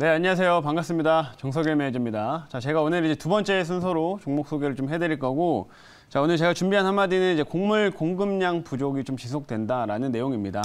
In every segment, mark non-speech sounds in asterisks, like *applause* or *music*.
네, 안녕하세요. 반갑습니다. 정석일 매니저입니다. 자, 제가 오늘 이제 두 번째 순서로 종목 소개를 좀 해드릴 거고, 자, 오늘 제가 준비한 한마디는 이제 곡물 공급량 부족이 좀 지속된다라는 내용입니다.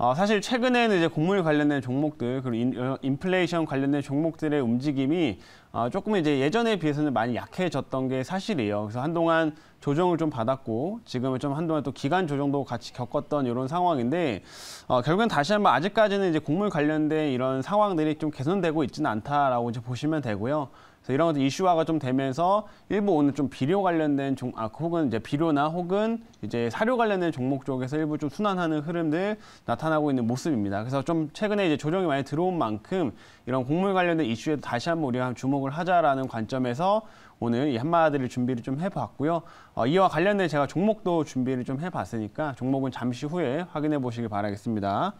어, 사실 최근에는 이제 곡물 관련된 종목들 그리고 인, 어, 인플레이션 관련된 종목들의 움직임이 어, 조금 이제 예전에 비해서는 많이 약해졌던 게 사실이에요. 그래서 한동안 조정을 좀 받았고 지금은 좀 한동안 또 기간 조정도 같이 겪었던 이런 상황인데 어, 결국엔 다시 한번 아직까지는 이제 곡물 관련된 이런 상황들이 좀 개선되고 있지는 않다라고 이제 보시면 되고요. 그래서 이런 것들 이슈화가 좀 되면서 일부 오늘 좀 비료 관련된 종, 아, 혹은 이제 비료나 혹은 이제 사료 관련된 종목 쪽에서 일부 좀 순환하는 흐름들 나타나고 있는 모습입니다. 그래서 좀 최근에 이제 조정이 많이 들어온 만큼 이런 곡물 관련된 이슈에도 다시 한번 우리가 주목을 하자라는 관점에서 오늘 이 한마디를 준비를 좀 해봤고요. 어, 이와 관련된 제가 종목도 준비를 좀 해봤으니까 종목은 잠시 후에 확인해 보시길 바라겠습니다.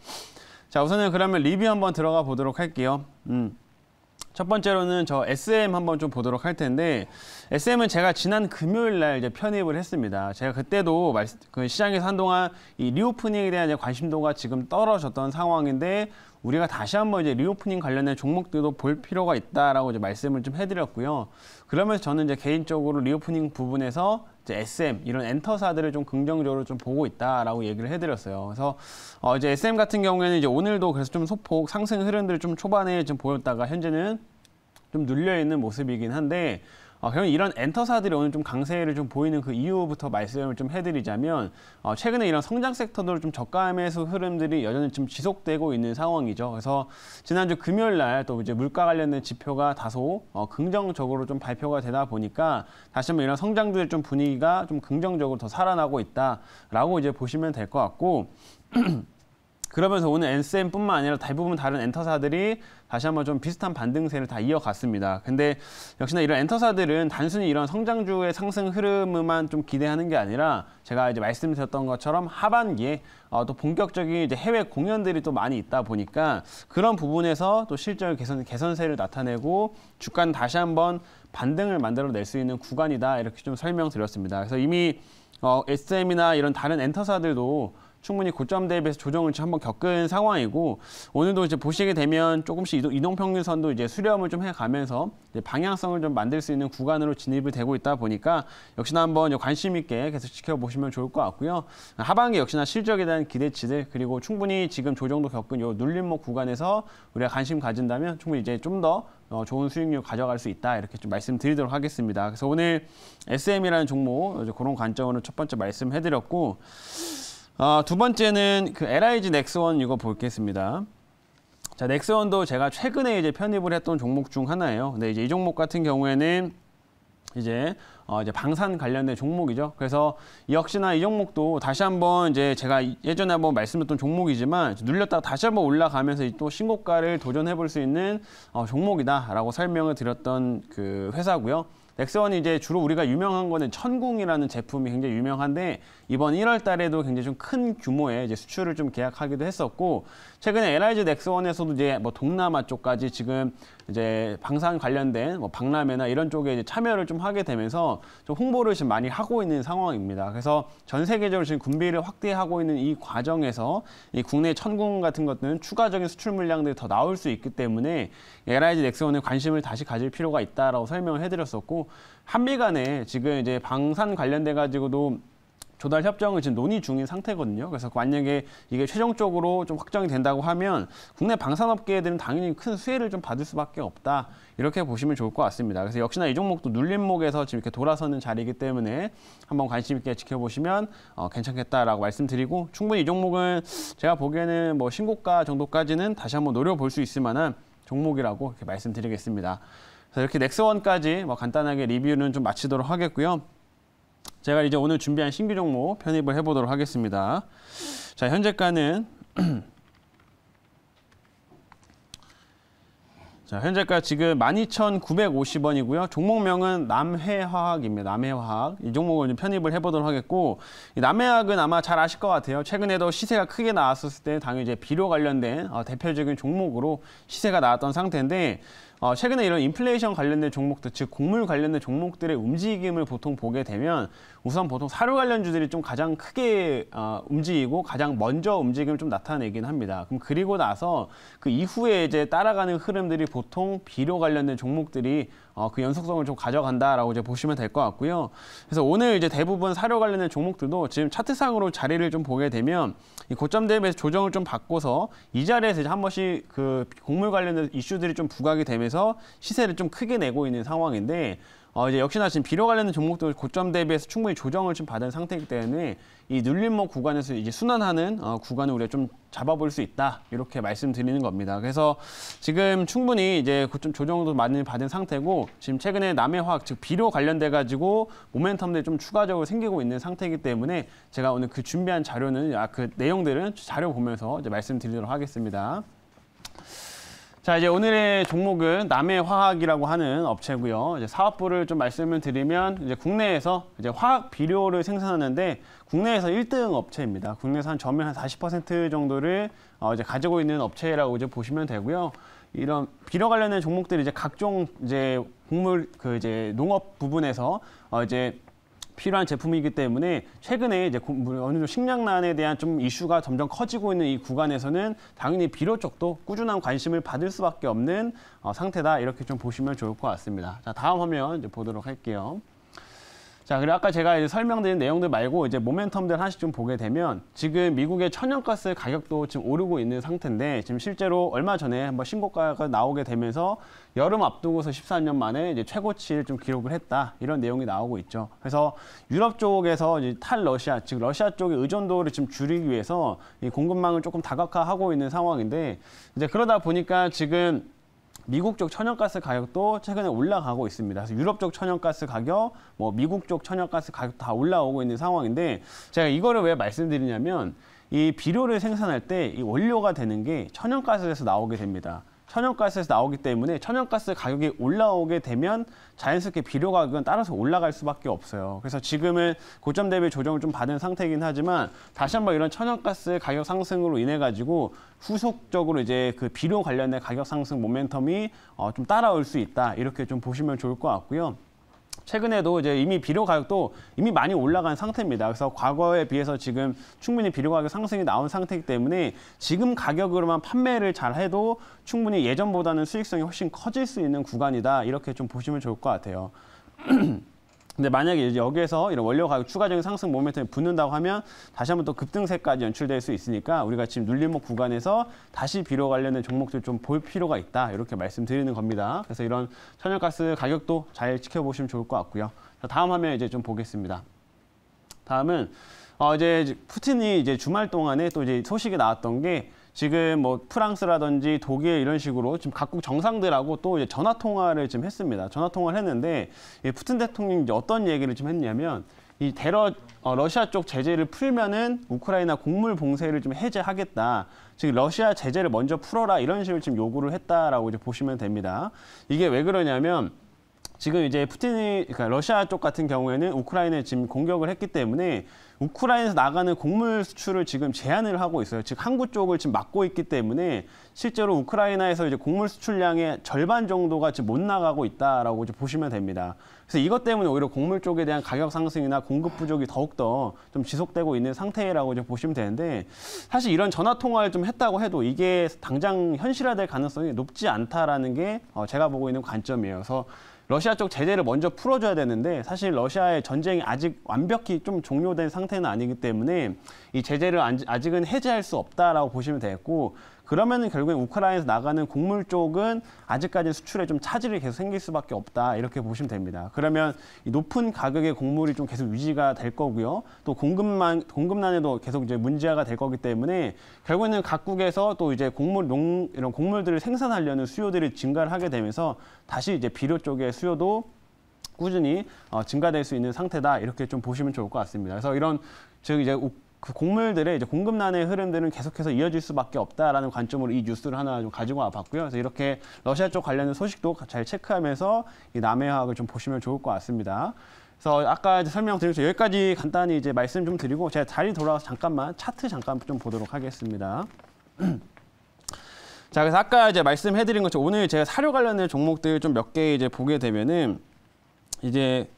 자, 우선은 그러면 리뷰 한번 들어가 보도록 할게요. 음. 첫 번째로는 저 SM 한번 좀 보도록 할 텐데 SM은 제가 지난 금요일 날 이제 편입을 했습니다. 제가 그때도 그 시장에서 한동안 이 리오프닝에 대한 이제 관심도가 지금 떨어졌던 상황인데 우리가 다시 한번 이제 리오프닝 관련된 종목들도 볼 필요가 있다라고 이제 말씀을 좀 해드렸고요. 그러면서 저는 이제 개인적으로 리오프닝 부분에서 이제 SM 이런 엔터사들을 좀 긍정적으로 좀 보고 있다라고 얘기를 해드렸어요. 그래서 어 이제 SM 같은 경우에는 이제 오늘도 그래서 좀 소폭 상승 흐름들을 좀 초반에 좀 보였다가 현재는 좀 눌려 있는 모습이긴 한데 어, 결국 이런 엔터사들이 오늘 좀 강세를 좀 보이는 그 이유부터 말씀을 좀 해드리자면 어, 최근에 이런 성장 섹터들 좀 저가 매수 흐름들이 여전히 좀 지속되고 있는 상황이죠. 그래서 지난주 금요일 날또 이제 물가 관련된 지표가 다소 어, 긍정적으로 좀 발표가 되다 보니까 다시 한번 이런 성장들의 좀 분위기가 좀 긍정적으로 더 살아나고 있다라고 이제 보시면 될 것 같고. *clears throat* 그러면서 오늘 NCM뿐만 아니라 대부분 다른 엔터사들이 다시 한번 좀 비슷한 반등세를 다 이어갔습니다. 근데 역시나 이런 엔터사들은 단순히 이런 성장주의 상승 흐름만 좀 기대하는 게 아니라 제가 이제 말씀드렸던 것처럼 하반기에 어, 또 본격적인 이제 해외 공연들이 또 많이 있다 보니까 그런 부분에서 또실적 개선, 개선세를 나타내고 주가는 다시 한번 반등을 만들어낼 수 있는 구간이다 이렇게 좀 설명드렸습니다. 그래서 이미 어, SM이나 이런 다른 엔터사들도 충분히 고점 대비해서 조정을 한번 겪은 상황이고 오늘도 이제 보시게 되면 조금씩 이동, 평균선도 이제 수렴을 좀 해가면서 이제 방향성을 좀 만들 수 있는 구간으로 진입이 되고 있다 보니까 역시나 한번 관심 있게 계속 지켜보시면 좋을 것 같고요. 하반기 역시나 실적에 대한 기대치들 그리고 충분히 지금 조정도 겪은 요 눌림목 구간에서 우리가 관심 가진다면 충분히 이제 좀더 어, 좋은 수익률 가져갈 수 있다 이렇게 좀 말씀드리도록 하겠습니다. 그래서 오늘 SM이라는 종목 이제 그런 관점으로 첫 번째 말씀해드렸고 아, 두 번째는 그 LIG 넥스원 이거 보겠습니다. 자, 넥스원도 제가 최근에 이제 편입을 했던 종목 중 하나예요. 근데 이제 이 종목 같은 경우에는 이제 어 이제 방산 관련된 종목이죠. 그래서 역시나 이 종목도 다시 한번 이제 제가 예전에 한번 말씀했던 종목이지만 눌렸다가 다시 한번 올라가면서 또 신고가를 도전해 볼 수 있는 어 종목이다라고 설명을 드렸던 그 회사고요. 넥스원이 이제 주로 우리가 유명한 거는 천궁이라는 제품이 굉장히 유명한데 이번 1월 달에도 굉장히 좀 큰 규모의 이제 수출을 좀 계약하기도 했었고 최근에 LIG 넥스원에서도 이제 뭐 동남아 쪽까지 지금 이제 방산 관련된 뭐 박람회나 이런 쪽에 이제 참여를 좀 하게 되면서 좀 홍보를 지금 많이 하고 있는 상황입니다. 그래서 전 세계적으로 지금 군비를 확대하고 있는 이 과정에서 이 국내 천공 같은 것들은 추가적인 수출 물량들이 더 나올 수 있기 때문에 LIG 넥스원에 관심을 다시 가질 필요가 있다라고 설명을 해드렸었고 한미 간에 지금 이제 방산 관련돼 가지고도 조달 협정을 지금 논의 중인 상태거든요. 그래서 그 만약에 이게 최종적으로 좀 확정이 된다고 하면 국내 방산업계들은 에 당연히 큰 수혜를 좀 받을 수밖에 없다. 이렇게 보시면 좋을 것 같습니다. 그래서 역시나 이 종목도 눌림목에서 지금 이렇게 돌아서는 자리이기 때문에 한번 관심 있게 지켜보시면 어, 괜찮겠다라고 말씀드리고 충분히 이 종목은 제가 보기에는 뭐 신고가 정도까지는 다시 한번 노려볼 수 있을 만한 종목이라고 이렇게 말씀드리겠습니다. 그래서 이렇게 넥스원까지 뭐 간단하게 리뷰는 좀 마치도록 하겠고요. 제가 이제 오늘 준비한 신규 종목 편입을 해보도록 하겠습니다. 자, 현재가는 *clears throat* 자, 현재가 지금 12,950원이고요. 종목명은 남해화학입니다. 남해화학. 이 종목을 편입을 해보도록 하겠고 이 남해화학은 아마 잘 아실 것 같아요. 최근에도 시세가 크게 나왔었을 때 당연히 이제 비료 관련된 어, 대표적인 종목으로 시세가 나왔던 상태인데 어, 최근에 이런 인플레이션 관련된 종목들, 즉 곡물 관련된 종목들의 움직임을 보통 보게 되면 우선 보통 사료 관련주들이 좀 가장 크게 어, 움직이고 가장 먼저 움직임을 좀 나타내긴 합니다. 그럼 그리고 나서 그 이후에 이제 따라가는 흐름들이 보통 비료 관련된 종목들이 어, 그 연속성을 좀 가져간다라고 이제 보시면 될 것 같고요. 그래서 오늘 이제 대부분 사료 관련된 종목들도 지금 차트상으로 자리를 좀 보게 되면 이 고점 대비해서 조정을 좀 바꿔서 이 자리에서 이제 한 번씩 그 곡물 관련된 이슈들이 좀 부각이 되면 쪽에서 시세를 좀 크게 내고 있는 상황인데 어, 이제 역시나 지금 비료 관련된 종목도 고점 대비해서 충분히 조정을 좀 받은 상태이기 때문에 이 눌림목 구간에서 이제 순환하는 어, 구간을 우리가 좀 잡아볼 수 있다 이렇게 말씀드리는 겁니다. 그래서 지금 충분히 이제 고점 조정도 많이 받은 상태고 지금 최근에 남해화학 즉 비료 관련돼 가지고 모멘텀들이 좀 추가적으로 생기고 있는 상태이기 때문에 제가 오늘 그 준비한 자료는 아 그 내용들은 자료 보면서 이제 말씀드리도록 하겠습니다. 자 이제 오늘의 종목은 남해화학이라고 하는 업체고요. 이제 사업부를 좀 말씀을 드리면 이제 국내에서 이제 화학 비료를 생산하는데 국내에서 일등 업체입니다. 국내산 전면 한40% 정도를 어 이제 가지고 있는 업체라고 이제 보시면 되고요. 이런 비료 관련된 종목들이 이제 각종 이제 곡물 그 이제 농업 부분에서 어 이제 필요한 제품이기 때문에 최근에 이제 뭐 어느 정도 식량난에 대한 좀 이슈가 점점 커지고 있는 이 구간에서는 당연히 비료쪽도 꾸준한 관심을 받을 수밖에 없는 어, 상태다 이렇게 좀 보시면 좋을 것 같습니다. 자 다음 화면 이제 보도록 할게요. 자, 그리고 아까 제가 설명드린 내용들 말고 이제 모멘텀들 하나씩 좀 보게 되면 지금 미국의 천연가스 가격도 지금 오르고 있는 상태인데 지금 실제로 얼마 전에 한번 신고가가 나오게 되면서 여름 앞두고서 1 4년 만에 이제 최고치를 좀 기록을 했다 이런 내용이 나오고 있죠. 그래서 유럽 쪽에서 이제 탈러시아 즉 러시아 쪽의 의존도를 지금 줄이기 위해서 이 공급망을 조금 다각화하고 있는 상황인데 이제 그러다 보니까 지금 미국 쪽 천연가스 가격도 최근에 올라가고 있습니다. 그래서 유럽 쪽 천연가스 가격, 뭐 미국 쪽 천연가스 가격 다 올라오고 있는 상황인데 제가 이거를 왜 말씀드리냐면 이 비료를 생산할 때 이 원료가 되는 게 천연가스에서 나오게 됩니다. 천연가스에서 나오기 때문에 천연가스 가격이 올라오게 되면 자연스럽게 비료 가격은 따라서 올라갈 수밖에 없어요. 그래서 지금은 고점 대비 조정을 좀 받은 상태이긴 하지만 다시 한번 이런 천연가스 가격 상승으로 인해 가지고 후속적으로 이제 그 비료 관련된 가격 상승 모멘텀이 어, 좀 따라올 수 있다 이렇게 좀 보시면 좋을 것 같고요. 최근에도 이제 이미 비료 가격도 이미 많이 올라간 상태입니다. 그래서 과거에 비해서 지금 충분히 비료 가격 상승이 나온 상태이기 때문에 지금 가격으로만 판매를 잘 해도 충분히 예전보다는 수익성이 훨씬 커질 수 있는 구간이다. 이렇게 좀 보시면 좋을 것 같아요. *clears throat* 근데 만약에 이제 여기에서 이런 원료 가격 추가적인 상승 모멘텀이 붙는다고 하면 다시 한번 또 급등세까지 연출될 수 있으니까 우리가 지금 눌림목 구간에서 다시 비료 관련된 종목들 좀 볼 필요가 있다 이렇게 말씀드리는 겁니다. 그래서 이런 천연가스 가격도 잘 지켜보시면 좋을 것 같고요. 다음 화면 이제 좀 보겠습니다. 다음은 어 이제 푸틴이 이제 주말 동안에 또 이제 소식이 나왔던 게 지금 뭐 프랑스라든지 독일 이런 식으로 지금 각국 정상들하고 또 전화 통화를 지금 했습니다. 전화 통화를 했는데 이 푸틴 대통령이 이제 어떤 얘기를 좀 했냐면 이 대러 어, 러시아 쪽 제재를 풀면은 우크라이나 곡물 봉쇄를 좀 해제하겠다. 즉 러시아 제재를 먼저 풀어라 이런 식으로 지금 요구를 했다라고 이제 보시면 됩니다. 이게 왜 그러냐면 지금 이제 푸틴이 그러니까 러시아 쪽 같은 경우에는 우크라이나에 지금 공격을 했기 때문에 우크라이나에서 나가는 곡물 수출을 지금 제한을 하고 있어요. 즉 항구 쪽을 지금 막고 있기 때문에 실제로 우크라이나에서 이제 곡물 수출량의 절반 정도가 지금 못 나가고 있다라고 이제 보시면 됩니다. 그래서 이것 때문에 오히려 곡물 쪽에 대한 가격 상승이나 공급 부족이 더욱더 좀 지속되고 있는 상태라고 이제 보시면 되는데 사실 이런 전화 통화를 좀 했다고 해도 이게 당장 현실화될 가능성이 높지 않다라는 게 어, 제가 보고 있는 관점이에요. 그래서 러시아 쪽 제재를 먼저 풀어줘야 되는데 사실 러시아의 전쟁이 아직 완벽히 좀 종료된 상태는 아니기 때문에 이 제재를 아직은 해제할 수 없다라고 보시면 되겠고 그러면은 결국에 우크라이나에서 나가는 곡물 쪽은 아직까지 수출에 좀 차질이 계속 생길 수밖에 없다 이렇게 보시면 됩니다. 그러면 높은 가격의 곡물이 좀 계속 유지가 될 거고요. 또 공급만 공급난에도 계속 이제 문제가 될 거기 때문에 결국에는 각국에서 또 이제 곡물 농 이런 곡물들을 생산하려는 수요들이 증가를 하게 되면서 다시 이제 비료 쪽의 수요도 꾸준히 어, 증가될 수 있는 상태다 이렇게 좀 보시면 좋을 것 같습니다. 그래서 이런 즉 이제 그 곡물들의 이제 공급난의 흐름들은 계속해서 이어질 수밖에 없다라는 관점으로 이 뉴스를 하나 좀 가지고 와봤고요. 그래서 이렇게 러시아 쪽 관련된 소식도 잘 체크하면서 이남해학을좀 보시면 좋을 것 같습니다. 그래서 아까 설명드렸죠. 여기까지 간단히 이제 말씀 좀 드리고 제가 자리 돌아와서 잠깐만 차트 잠깐 좀 보도록 하겠습니다. *clears throat* 자, 그래서 아까 이제 말씀해드린 것처럼 오늘 제가 사료 관련된 종목들 좀 몇 개 이제 보게 되면은 이제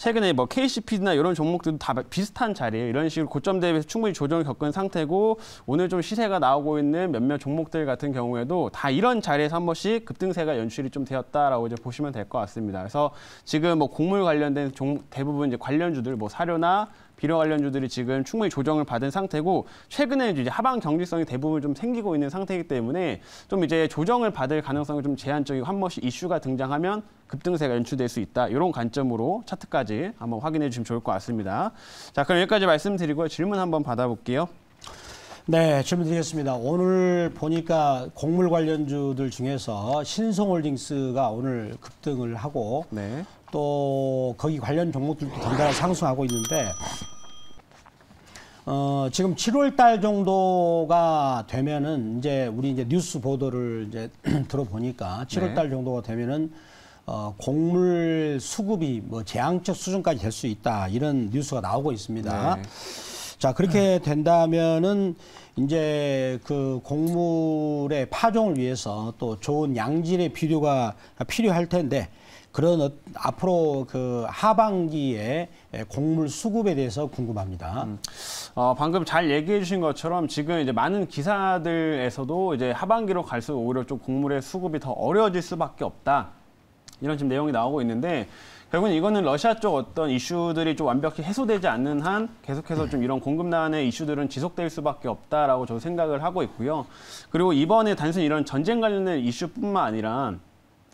최근에 뭐 KCP나 이런 종목들도 다 비슷한 자리에 이런 식으로 고점 대비해서 충분히 조정을 겪은 상태고 오늘 좀 시세가 나오고 있는 몇몇 종목들 같은 경우에도 다 이런 자리에서 한 번씩 급등세가 연출이 좀 되었다라고 이제 보시면 될 것 같습니다. 그래서 지금 뭐 곡물 관련된 종, 대부분 이제 관련주들 뭐 사료나 비료 관련주들이 지금 충분히 조정을 받은 상태고 최근에 이제 하방 경직성이 대부분 좀 생기고 있는 상태이기 때문에 좀 이제 조정을 받을 가능성이 좀 제한적이고 한 번씩 이슈가 등장하면 급등세가 연출될 수 있다. 이런 관점으로 차트까지 한번 확인해 주시면 좋을 것 같습니다. 자, 그럼 여기까지 말씀드리고 질문 한번 받아볼게요. 네, 질문 드리겠습니다. 오늘 보니까 곡물 관련주들 중에서 신성홀딩스가 오늘 급등을 하고 네. 또 거기 관련 종목들도 덩달아 상승하고 있는데 어, 지금 7월 달 정도가 되면은 이제 우리 이제 뉴스 보도를 이제 *clears throat* 들어보니까 7월 달 정도가 되면은 어, 곡물 수급이 뭐 재앙적 수준까지 될 수 있다 이런 뉴스가 나오고 있습니다. 네. 자 그렇게 음. 된다면은 이제 그 곡물의 파종을 위해서 또 좋은 양질의 비료가 필요할 텐데 그런 어, 앞으로 그 하반기에 곡물 수급에 대해서 궁금합니다. 음. 어, 방금 잘 얘기해 주신 것처럼 지금 이제 많은 기사들에서도 이제 하반기로 갈수록 오히려 좀 곡물의 수급이 더 어려워질 수밖에 없다. 이런 지금 내용이 나오고 있는데 결국은 이거는 러시아 쪽 어떤 이슈들이 좀 완벽히 해소되지 않는 한 계속해서 좀 이런 공급난의 이슈들은 지속될 수밖에 없다라고 저도 생각을 하고 있고요. 그리고 이번에 단순히 이런 전쟁 관련된 이슈뿐만 아니라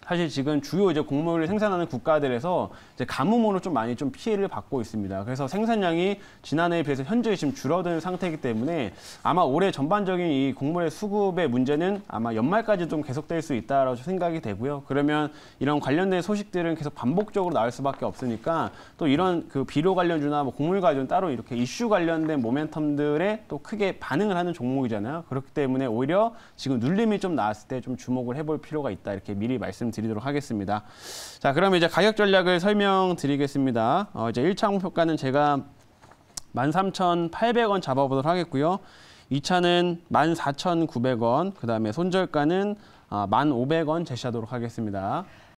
사실 지금 주요 이제 곡물을 생산하는 국가들에서 이제 가뭄으로 좀 많이 좀 피해를 받고 있습니다. 그래서 생산량이 지난해에 비해서 현재히 지금 줄어드는 상태이기 때문에 아마 올해 전반적인 이 곡물의 수급의 문제는 아마 연말까지 좀 계속될 수 있다라고 생각이 되고요. 그러면 이런 관련된 소식들은 계속 반복적으로 나올 수밖에 없으니까 또 이런 그 비료 관련주나 뭐 곡물 관련 따로 이렇게 이슈 관련된 모멘텀들에 또 크게 반응을 하는 종목이잖아요. 그렇기 때문에 오히려 지금 눌림이 좀 나왔을 때 좀 주목을 해볼 필요가 있다 이렇게 미리 말씀 드리도록 하겠습니다. 자, 그러면 이제 가격 전략을 설명드리겠습니다. 어, 이제 1차 목표가는 제가 13,800원 잡아보도록 하겠고요. 2차는 14,900원, 그 다음에 손절가는 1,500원 아, 제시하도록 하겠습니다.